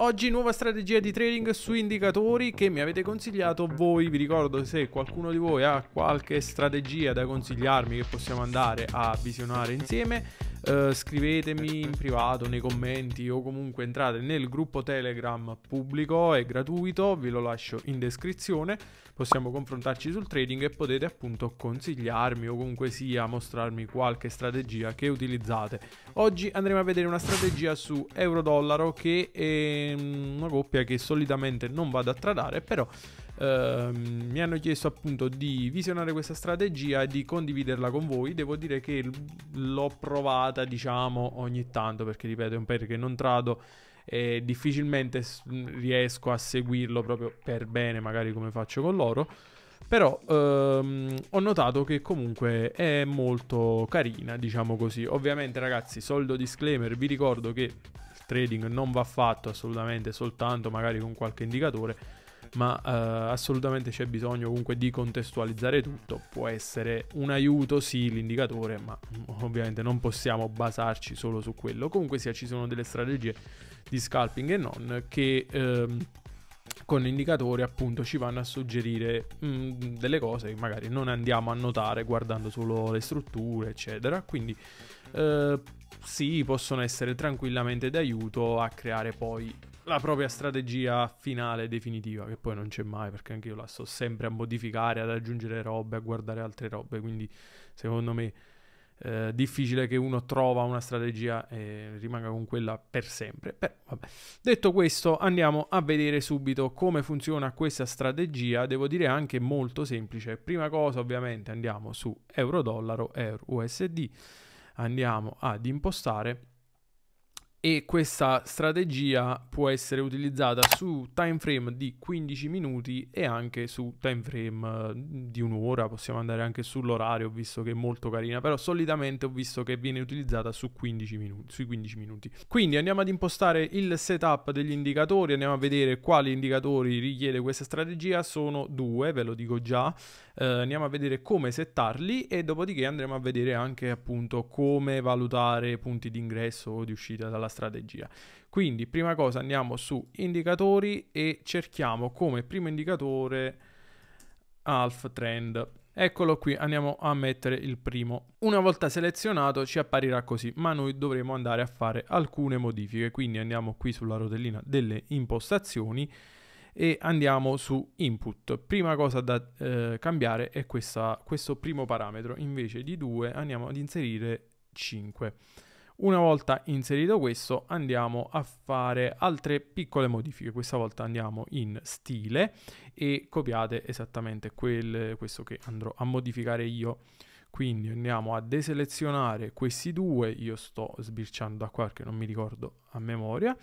Oggi nuova strategia di trading su indicatori che mi avete consigliato voi, vi ricordo se qualcuno di voi ha qualche strategia da consigliarmi che possiamo andare a visionare insieme eh, scrivetemi in privato nei commenti o comunque entrate nel gruppo Telegram pubblico e gratuito, ve lo lascio in descrizione, possiamo confrontarci sul trading e potete appunto consigliarmi o comunque sia mostrarmi qualche strategia che utilizzate. Oggi andremo a vedere una strategia su euro-dollaro che è una coppia che solitamente non vado a tradare, però Ehm, mi hanno chiesto appunto di visionare questa strategia e di condividerla con voi. Devo dire che l'ho provata, diciamo, ogni tanto, perché ripeto, è un pair che non trado e difficilmente riesco a seguirlo proprio per bene, magari come faccio con loro. Però ehm, ho notato che comunque è molto carina, diciamo così. Ovviamente, ragazzi, soldo disclaimer, vi ricordo che il trading non va fatto assolutamente soltanto magari con qualche indicatore ma eh, assolutamente c'è bisogno comunque di contestualizzare tutto, può essere un aiuto sì l'indicatore, ma mm, ovviamente non possiamo basarci solo su quello, comunque sia ci sono delle strategie di scalping e non che... Ehm, con indicatori appunto ci vanno a suggerire mh, mm, delle cose che magari non andiamo a notare guardando solo le strutture eccetera quindi eh, sì possono essere tranquillamente d'aiuto a creare poi la propria strategia finale definitiva, che poi non c'è mai, perché anche io la sto sempre a modificare, ad aggiungere robe, a guardare altre robe, quindi secondo me eh, difficile che uno trova una strategia e rimanga con quella per sempre. Però, Detto questo, andiamo a vedere subito come funziona questa strategia. Devo dire anche molto semplice. Prima cosa, ovviamente, andiamo su euro dollaro, euro USD, andiamo ad impostare e questa strategia può essere utilizzata su time frame di 15 minuti e anche su time frame di un'ora, possiamo andare anche sull'orario, ho visto che è molto carina, però solitamente ho visto che viene utilizzata 15 minuti, sui 15 minuti. Quindi andiamo ad impostare il setup degli indicatori, andiamo a vedere quali indicatori richiede questa strategia, sono due, ve lo dico già, eh, andiamo a vedere come settarli e dopodiché andremo a vedere anche appunto come valutare punti di ingresso o di uscita dalla strategia strategia. Quindi, prima cosa andiamo su indicatori e cerchiamo come primo indicatore alf trend. Eccolo qui, andiamo a mettere il primo. Una volta selezionato ci apparirà così, ma noi dovremo andare a fare alcune modifiche. Quindi andiamo qui sulla rotellina delle impostazioni e andiamo su input. Prima cosa da eh, cambiare è questa, questo primo parametro, invece di 2 andiamo ad inserire 5. Una volta inserito questo andiamo a fare altre piccole modifiche, questa volta andiamo in stile e copiate esattamente quel, questo che andrò a modificare io. Quindi andiamo a deselezionare questi due, io sto sbirciando da qua perché non mi ricordo a memoria,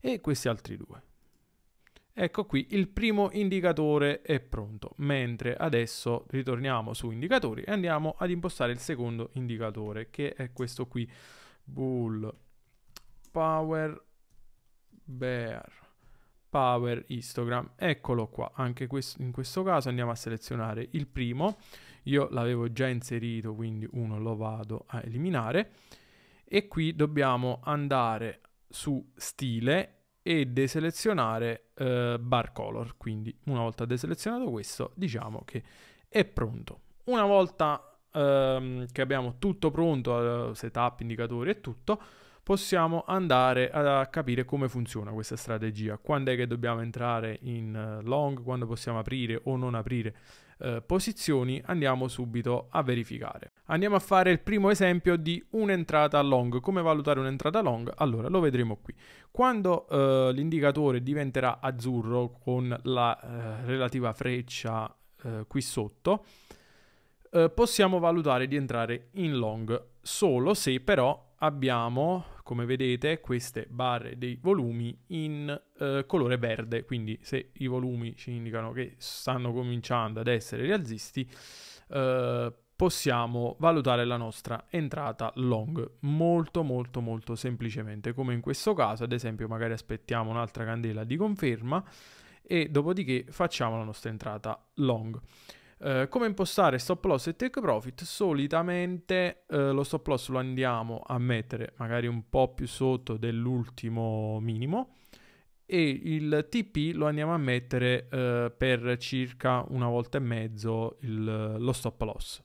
e questi altri due. Ecco qui il primo indicatore è pronto, mentre adesso ritorniamo su indicatori e andiamo ad impostare il secondo indicatore che è questo qui. Bull Power Bear Power Histogram. Eccolo qua, anche quest- in questo caso andiamo a selezionare il primo. Io l'avevo già inserito, quindi uno lo vado a eliminare. E qui dobbiamo andare su stile e deselezionare eh, bar color. Quindi una volta deselezionato questo, diciamo che è pronto. Una volta ehm, che abbiamo tutto pronto, eh, setup, indicatori e tutto, possiamo andare a capire come funziona questa strategia, quando è che dobbiamo entrare in eh, long, quando possiamo aprire o non aprire eh, posizioni, andiamo subito a verificare. Andiamo a fare il primo esempio di un'entrata long, come valutare un'entrata long? Allora, lo vedremo qui. Quando eh, l'indicatore diventerà azzurro con la eh, relativa freccia eh, qui sotto, eh, possiamo valutare di entrare in long solo se però abbiamo, come vedete, queste barre dei volumi in eh, colore verde, quindi se i volumi ci indicano che stanno cominciando ad essere rialzisti, eh, possiamo valutare la nostra entrata long molto molto molto semplicemente come in questo caso ad esempio magari aspettiamo un'altra candela di conferma e dopodiché facciamo la nostra entrata long eh, come impostare stop loss e take profit? Solitamente uh, lo stop loss lo andiamo a mettere magari un po' più sotto dell'ultimo minimo e il TP lo andiamo a mettere uh, per circa una volta e mezzo il, lo stop loss.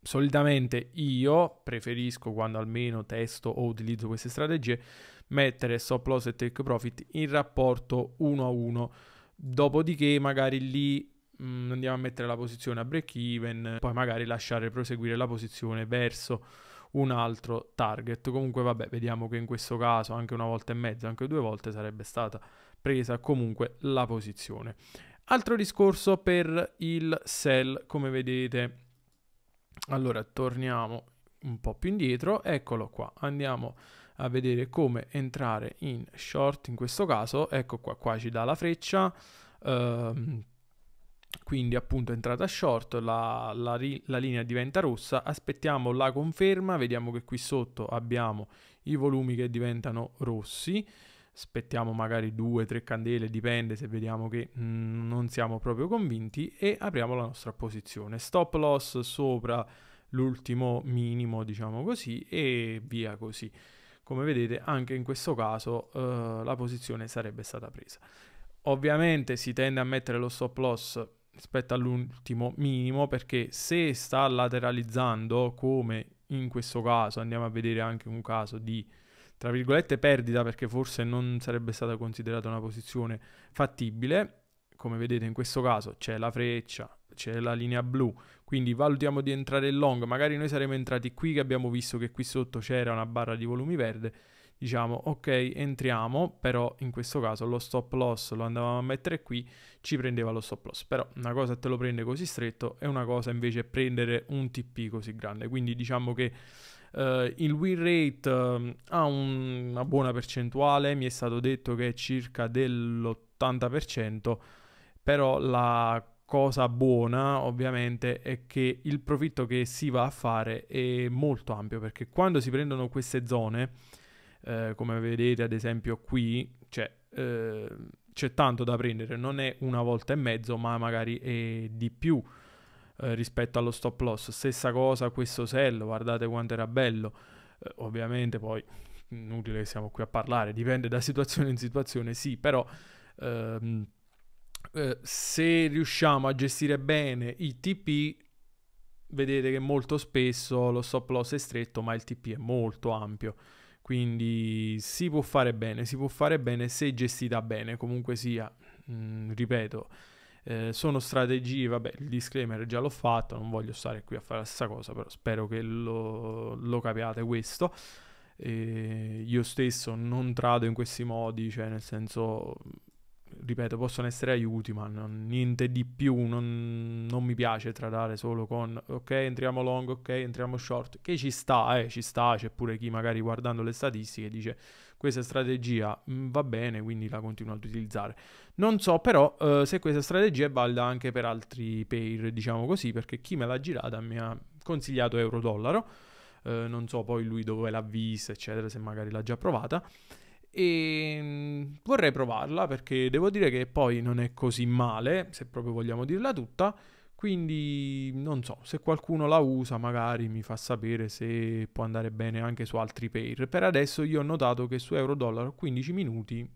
Solitamente io preferisco quando almeno testo o utilizzo queste strategie mettere stop loss e take profit in rapporto 1 a 1. Dopodiché magari lì mh, mm, andiamo a mettere la posizione a break even, poi magari lasciare proseguire la posizione verso un altro target. Comunque vabbè, vediamo che in questo caso anche una volta e mezza, anche due volte sarebbe stata presa comunque la posizione. Altro discorso per il sell, come vedete. Allora, torniamo un po' più indietro, eccolo qua, andiamo a vedere come entrare in short in questo caso, ecco qua, qua ci dà la freccia, ehm, quindi appunto entrata short, la, la, la, linea diventa rossa, aspettiamo la conferma, vediamo che qui sotto abbiamo i volumi che diventano rossi, aspettiamo magari 2 tre candele, dipende se vediamo che mh, mm, non siamo proprio convinti e apriamo la nostra posizione. Stop loss sopra l'ultimo minimo, diciamo così, e via così. Come vedete anche in questo caso eh, la posizione sarebbe stata presa. Ovviamente si tende a mettere lo stop loss rispetto all'ultimo minimo perché se sta lateralizzando come in questo caso andiamo a vedere anche un caso di tra virgolette perdita perché forse non sarebbe stata considerata una posizione fattibile come vedete in questo caso c'è la freccia c'è la linea blu quindi valutiamo di entrare in long magari noi saremmo entrati qui che abbiamo visto che qui sotto c'era una barra di volumi verde diciamo ok entriamo però in questo caso lo stop loss lo andavamo a mettere qui ci prendeva lo stop loss però una cosa te lo prende così stretto e una cosa invece prendere un TP così grande quindi diciamo che Uh, il win rate uh, ha un, una buona percentuale, mi è stato detto che è circa dell'80%, però la cosa buona ovviamente è che il profitto che si va a fare è molto ampio perché quando si prendono queste zone eh, come vedete ad esempio qui, cioè, eh, c'è tanto da prendere, non è una volta e mezzo, ma magari è di più eh, rispetto allo stop loss. Stessa cosa questo sell, guardate quanto era bello. Eh, ovviamente poi inutile che siamo qui a parlare, dipende da situazione in situazione, sì, però ehm, eh, se riusciamo a gestire bene i TP, vedete che molto spesso lo stop loss è stretto, ma il TP è molto ampio. Quindi si può fare bene, si può fare bene se gestita bene, comunque sia, mh, mm, ripeto, eh, sono strategie, vabbè, il disclaimer già l'ho fatto, non voglio stare qui a fare la stessa cosa, però spero che lo, lo capiate questo. E io stesso non trado in questi modi, cioè nel senso ripeto, possono essere aiuti, ma non, niente di più. Non, non, mi piace tradare solo con ok, entriamo long, ok, entriamo short, che ci sta, eh, ci sta, c'è pure chi magari guardando le statistiche dice questa strategia mh, mm, va bene, quindi la continuo ad utilizzare. Non so però eh, se questa strategia è valida anche per altri pair, diciamo così, perché chi me l'ha girata mi ha consigliato euro-dollaro. Eh, non so poi lui dove l'ha vista, eccetera, se magari l'ha già provata. E ehm, vorrei provarla perché devo dire che poi non è così male, se proprio vogliamo dirla tutta. Quindi non so, se qualcuno la usa magari mi fa sapere se può andare bene anche su altri pair. Per adesso io ho notato che su euro-dollaro 15 minuti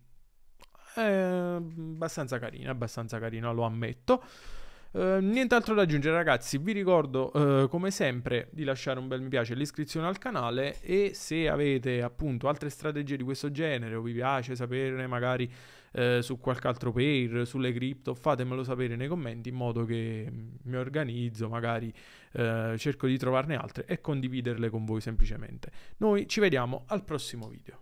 è abbastanza carina, abbastanza carina, lo ammetto. Ehm, nient'altro da aggiungere ragazzi, vi ricordo eh, come sempre di lasciare un bel mi piace e l'iscrizione al canale e se avete appunto altre strategie di questo genere o vi piace saperne magari eh, su qualche altro pair, sulle cripto, fatemelo sapere nei commenti in modo che mm, mi organizzo, magari eh, cerco di trovarne altre e condividerle con voi semplicemente. Noi ci vediamo al prossimo video.